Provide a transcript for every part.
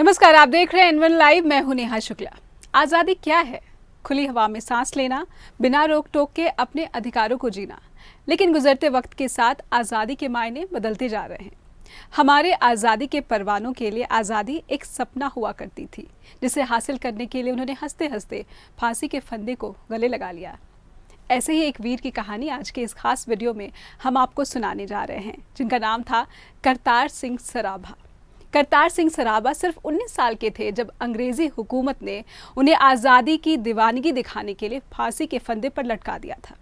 नमस्कार आप देख रहे हैं एनवन लाइव मैं हूं नेहा शुक्ला आज़ादी क्या है खुली हवा में सांस लेना बिना रोक टोक के अपने अधिकारों को जीना लेकिन गुजरते वक्त के साथ आज़ादी के मायने बदलते जा रहे हैं हमारे आज़ादी के परवानों के लिए आज़ादी एक सपना हुआ करती थी जिसे हासिल करने के लिए उन्होंने हंसते हंसते फांसी के फंदे को गले लगा लिया ऐसे ही एक वीर की कहानी आज के इस खास वीडियो में हम आपको सुनाने जा रहे हैं जिनका नाम था करतार सिंह सराभा करतार सिंह सराबा सिर्फ 19 साल के थे जब अंग्रेज़ी हुकूमत ने उन्हें आज़ादी की दीवानगी दिखाने के लिए फांसी के फंदे पर लटका दिया था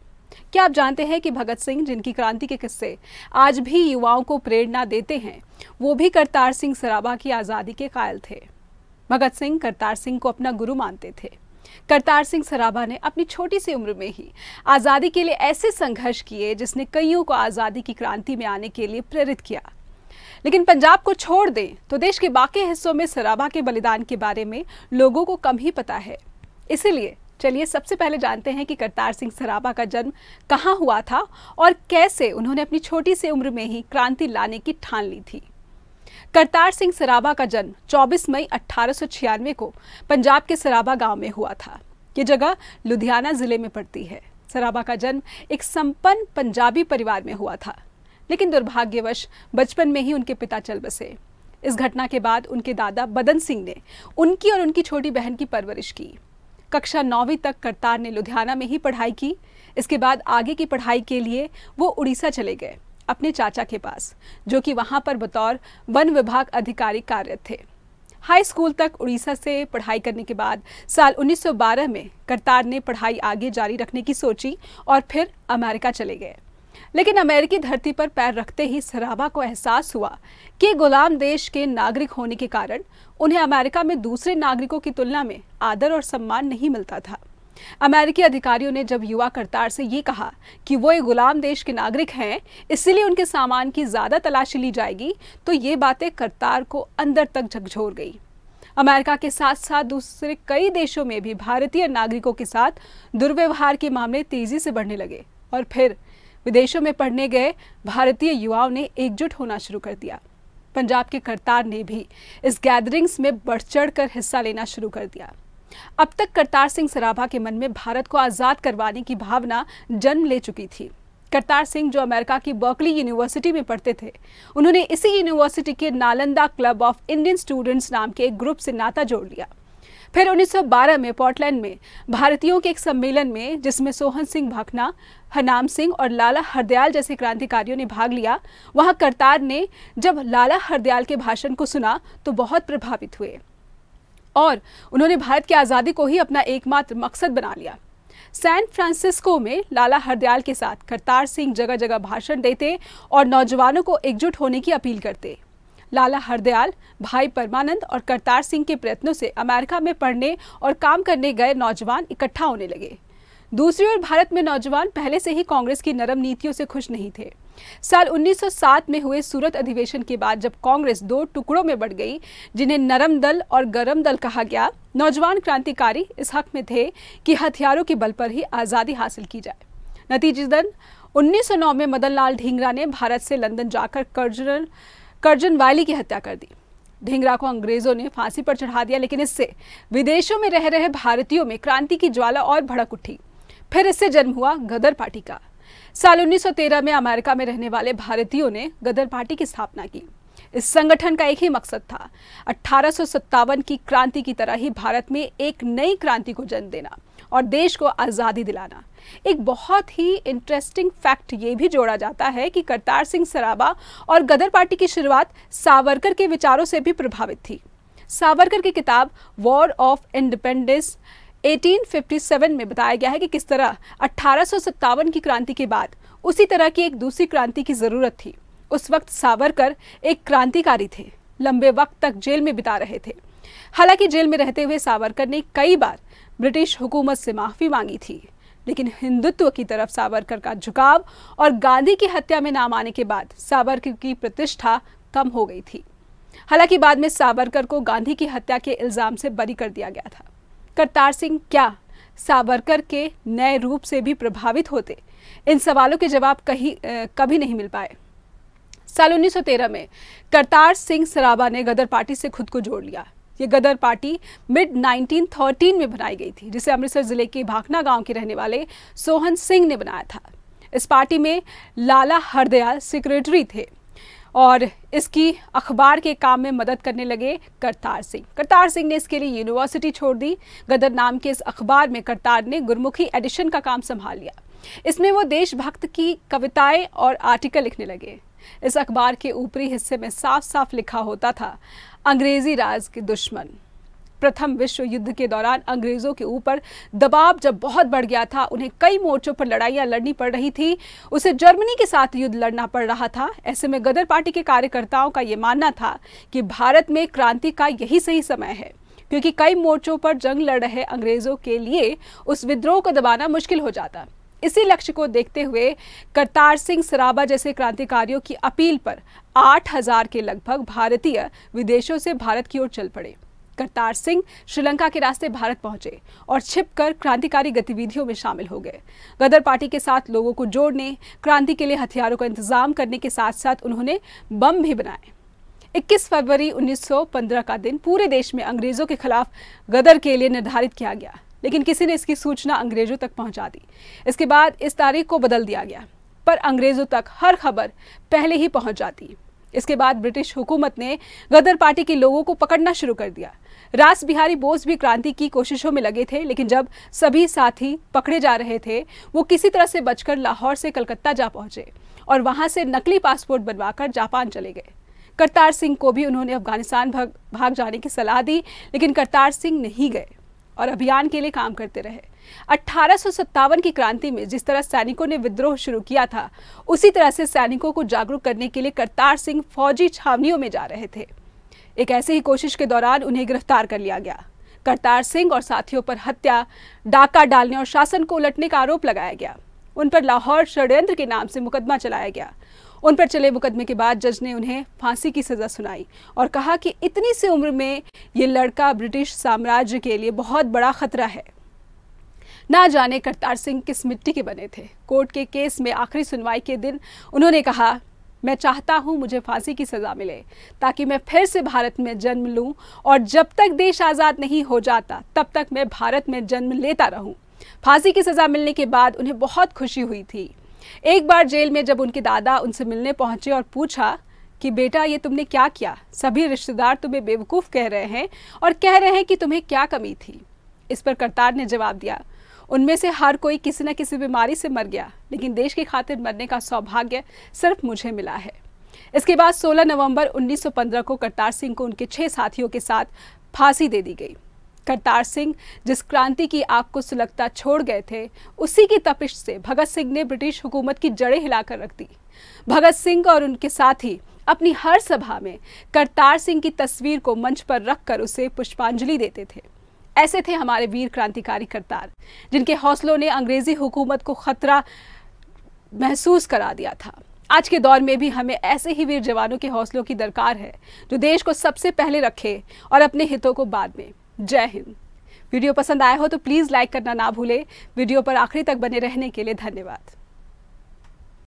क्या आप जानते हैं कि भगत सिंह जिनकी क्रांति के किस्से आज भी युवाओं को प्रेरणा देते हैं वो भी करतार सिंह सराबा की आज़ादी के कायल थे भगत सिंह करतार सिंह को अपना गुरु मानते थे करतार सिंह सराबा ने अपनी छोटी सी उम्र में ही आज़ादी के लिए ऐसे संघर्ष किए जिसने कईयों को आज़ादी की क्रांति में आने के लिए प्रेरित किया लेकिन पंजाब को छोड़ दें तो देश के बाकी हिस्सों में सराबा के बलिदान के बारे में लोगों को कम ही पता है इसीलिए चलिए सबसे पहले जानते हैं कि करतार सिंह सराबा का जन्म कहाँ हुआ था और कैसे उन्होंने अपनी छोटी सी उम्र में ही क्रांति लाने की ठान ली थी करतार सिंह सराबा का जन्म 24 मई अट्ठारह को पंजाब के सराबा गांव में हुआ था ये जगह लुधियाना ज़िले में पड़ती है सराबा का जन्म एक संपन्न पंजाबी परिवार में हुआ था लेकिन दुर्भाग्यवश बचपन में ही उनके पिता चल बसे इस घटना के बाद उनके दादा बदन सिंह ने उनकी और उनकी छोटी बहन की परवरिश की कक्षा नौवीं तक करतार ने लुधियाना में ही पढ़ाई की इसके बाद आगे की पढ़ाई के लिए वो उड़ीसा चले गए अपने चाचा के पास जो कि वहाँ पर बतौर वन विभाग अधिकारी कार्यरत थे हाई स्कूल तक उड़ीसा से पढ़ाई करने के बाद साल 1912 में करतार ने पढ़ाई आगे जारी रखने की सोची और फिर अमेरिका चले गए लेकिन अमेरिकी धरती पर पैर रखते ही सराबा को एहसास हुआ कि गुलाम देश के नागरिक होने के कारण उन्हें अमेरिका में दूसरे नागरिकों की तुलना में आदर और सम्मान नहीं मिलता था अमेरिकी अधिकारियों ने जब युवा करतार से ये कहा कि वो एक गुलाम देश के नागरिक हैं इसलिए उनके सामान की ज़्यादा तलाशी ली जाएगी तो ये बातें करतार को अंदर तक झकझोर गई अमेरिका के साथ साथ दूसरे कई देशों में भी भारतीय नागरिकों के साथ दुर्व्यवहार के मामले तेजी से बढ़ने लगे और फिर विदेशों में पढ़ने गए भारतीय युवाओं ने एकजुट होना शुरू कर दिया पंजाब के करतार ने भी इस गैदरिंग्स में बढ़ चढ़ कर हिस्सा लेना शुरू कर दिया अब तक करतार सिंह सराभा के मन में भारत को आज़ाद करवाने की भावना जन्म ले चुकी थी करतार सिंह जो अमेरिका की बर्कली यूनिवर्सिटी में पढ़ते थे उन्होंने इसी यूनिवर्सिटी के Nalanda club of Indian students नाम के एक ग्रुप से नाता जोड़ लिया फिर 1912 में पोर्टलैंड में भारतीयों के एक सम्मेलन में जिसमें सोहन सिंह भाखना हनाम सिंह और लाला हरदयाल जैसे क्रांतिकारियों ने भाग लिया वहां करतार ने जब लाला हरदयाल के भाषण को सुना तो बहुत प्रभावित हुए और उन्होंने भारत की आज़ादी को ही अपना एकमात्र मकसद बना लिया सैन फ्रांसिस्को में लाला हरदयाल के साथ करतार सिंह जगह जगह भाषण देते और नौजवानों को एकजुट होने की अपील करते लाला हरदयाल भाई परमानंद और करतार सिंह के प्रयत्नों से अमेरिका में पढ़ने और काम करने गए नौजवान इकट्ठा होने लगे दूसरी ओर भारत में नौजवान पहले से ही कांग्रेस की नरम नीतियों से खुश नहीं थे साल 1907 में हुए सूरत अधिवेशन के बाद जब कांग्रेस दो टुकड़ों में बढ़ गई जिन्हें नरम दल और गरम दल कहा गया नौजवान क्रांतिकारी इस हक में थे कि हथियारों के बल पर ही आज़ादी हासिल की जाए नतीजतन 1909 में मदनलाल ढींगरा ने भारत से लंदन जाकर कर्जनल करजन वाली की हत्या कर दी ढिंगरा को अंग्रेजों ने फांसी पर चढ़ा दिया लेकिन इससे विदेशों में रह रहे भारतीयों में क्रांति की ज्वाला और भड़क उठी फिर इससे जन्म हुआ गदर पार्टी का साल 1913 में अमेरिका में रहने वाले भारतीयों ने गदर पार्टी की स्थापना की इस संगठन का एक ही मकसद था अठारह की क्रांति की तरह ही भारत में एक नई क्रांति को जन्म देना और देश को आज़ादी दिलाना एक बहुत ही इंटरेस्टिंग फैक्ट ये भी जोड़ा जाता है कि करतार सिंह सराबा और गदर पार्टी की शुरुआत सावरकर के विचारों से भी प्रभावित थी सावरकर की किताब वॉर ऑफ इंडिपेंडेंस 1857 में बताया गया है कि किस तरह अट्ठारह की क्रांति के बाद उसी तरह की एक दूसरी क्रांति की ज़रूरत थी उस वक्त सावरकर एक क्रांतिकारी थे लंबे वक्त तक जेल में बिता रहे थे हालांकि जेल में रहते हुए सावरकर ने कई बार ब्रिटिश हुकूमत से माफ़ी मांगी थी लेकिन हिंदुत्व की तरफ सावरकर का झुकाव और गांधी की हत्या में नाम आने के बाद सावरकर की प्रतिष्ठा कम हो गई थी हालांकि बाद में सावरकर को गांधी की हत्या के इल्ज़ाम से बरी कर दिया गया था करतार सिंह क्या सावरकर के नए रूप से भी प्रभावित होते इन सवालों के जवाब कहीं कभी नहीं मिल पाए साल 1913 में करतार सिंह सराबा ने गदर पार्टी से खुद को जोड़ लिया ये गदर पार्टी मिड 1913 में बनाई गई थी जिसे अमृतसर ज़िले के भाखना गांव के रहने वाले सोहन सिंह ने बनाया था इस पार्टी में लाला हरदयाल सेक्रेटरी थे और इसकी अखबार के काम में मदद करने लगे करतार सिंह करतार सिंह ने इसके लिए यूनिवर्सिटी छोड़ दी गदर नाम के इस अखबार में करतार ने गुरमुखी एडिशन का काम संभाल लिया इसमें वो देशभक्त की कविताएं और आर्टिकल लिखने लगे इस अखबार के ऊपरी हिस्से में साफ साफ लिखा होता था अंग्रेजी राज के दुश्मन प्रथम विश्व युद्ध के दौरान अंग्रेज़ों के ऊपर दबाव जब बहुत बढ़ गया था उन्हें कई मोर्चों पर लड़ाइयां लड़नी पड़ रही थी उसे जर्मनी के साथ युद्ध लड़ना पड़ रहा था ऐसे में गदर पार्टी के कार्यकर्ताओं का यह मानना था कि भारत में क्रांति का यही सही समय है क्योंकि कई मोर्चों पर जंग लड़ रहे अंग्रेज़ों के लिए उस विद्रोह को दबाना मुश्किल हो जाता इसी लक्ष्य को देखते हुए करतार सिंह सराबा जैसे क्रांतिकारियों की अपील पर 8000 के लगभग भारतीय विदेशों से भारत की ओर चल पड़े करतार सिंह श्रीलंका के रास्ते भारत पहुंचे और छिपकर क्रांतिकारी गतिविधियों में शामिल हो गए गदर पार्टी के साथ लोगों को जोड़ने क्रांति के लिए हथियारों का इंतजाम करने के साथ साथ उन्होंने बम भी बनाए 21 फरवरी 1915 का दिन पूरे देश में अंग्रेजों के खिलाफ गदर के लिए निर्धारित किया गया लेकिन किसी ने इसकी सूचना अंग्रेज़ों तक पहुंचा दी इसके बाद इस तारीख को बदल दिया गया पर अंग्रेज़ों तक हर खबर पहले ही पहुंच जाती इसके बाद ब्रिटिश हुकूमत ने गदर पार्टी के लोगों को पकड़ना शुरू कर दिया रास बिहारी बोस भी क्रांति की कोशिशों में लगे थे लेकिन जब सभी साथी पकड़े जा रहे थे वो किसी तरह से बचकर लाहौर से कलकत्ता जा पहुंचे और वहां से नकली पासपोर्ट बनवाकर जापान चले गए करतार सिंह को भी उन्होंने अफगानिस्तान भाग भाग जाने की सलाह दी लेकिन करतार सिंह नहीं गए और अभियान के लिए काम करते रहे अठारह की क्रांति में जिस तरह सैनिकों ने विद्रोह शुरू किया था उसी तरह से सैनिकों को जागरूक करने के लिए करतार सिंह फौजी छावनियों में जा रहे थे एक ऐसे ही कोशिश के दौरान उन्हें गिरफ्तार कर लिया गया करतार सिंह और साथियों पर हत्या डाका डालने और शासन को उलटने का आरोप लगाया गया उन पर लाहौर षड्यंत्र के नाम से मुकदमा चलाया गया उन पर चले मुकदमे के बाद जज ने उन्हें फांसी की सज़ा सुनाई और कहा कि इतनी सी उम्र में ये लड़का ब्रिटिश साम्राज्य के लिए बहुत बड़ा ख़तरा है ना जाने करतार सिंह किस मिट्टी के बने थे कोर्ट के केस में आखिरी सुनवाई के दिन उन्होंने कहा मैं चाहता हूं मुझे फांसी की सज़ा मिले ताकि मैं फिर से भारत में जन्म लूं और जब तक देश आज़ाद नहीं हो जाता तब तक मैं भारत में जन्म लेता रहूं। फांसी की सज़ा मिलने के बाद उन्हें बहुत खुशी हुई थी एक बार जेल में जब उनके दादा उनसे मिलने पहुंचे और पूछा कि बेटा ये तुमने क्या किया सभी रिश्तेदार तुम्हें बेवकूफ़ कह रहे हैं और कह रहे हैं कि तुम्हें क्या कमी थी इस पर करतार ने जवाब दिया उनमें से हर कोई किसी न किसी बीमारी से मर गया लेकिन देश की खातिर मरने का सौभाग्य सिर्फ मुझे मिला है इसके बाद 16 नवंबर 1915 को करतार सिंह को उनके छह साथियों के साथ फांसी दे दी गई करतार सिंह जिस क्रांति की आग को सुलगता छोड़ गए थे उसी की तपिश से भगत सिंह ने ब्रिटिश हुकूमत की जड़ें हिलाकर रख दी भगत सिंह और उनके साथी अपनी हर सभा में करतार सिंह की तस्वीर को मंच पर रखकर उसे पुष्पांजलि देते थे ऐसे थे हमारे वीर क्रांतिकारी करतार जिनके हौसलों ने अंग्रेज़ी हुकूमत को ख़तरा महसूस करा दिया था आज के दौर में भी हमें ऐसे ही वीर जवानों के हौसलों की दरकार है जो देश को सबसे पहले रखे और अपने हितों को बाद में जय हिंद वीडियो पसंद आया हो तो प्लीज़ लाइक करना ना भूलें वीडियो पर आखिरी तक बने रहने के लिए धन्यवाद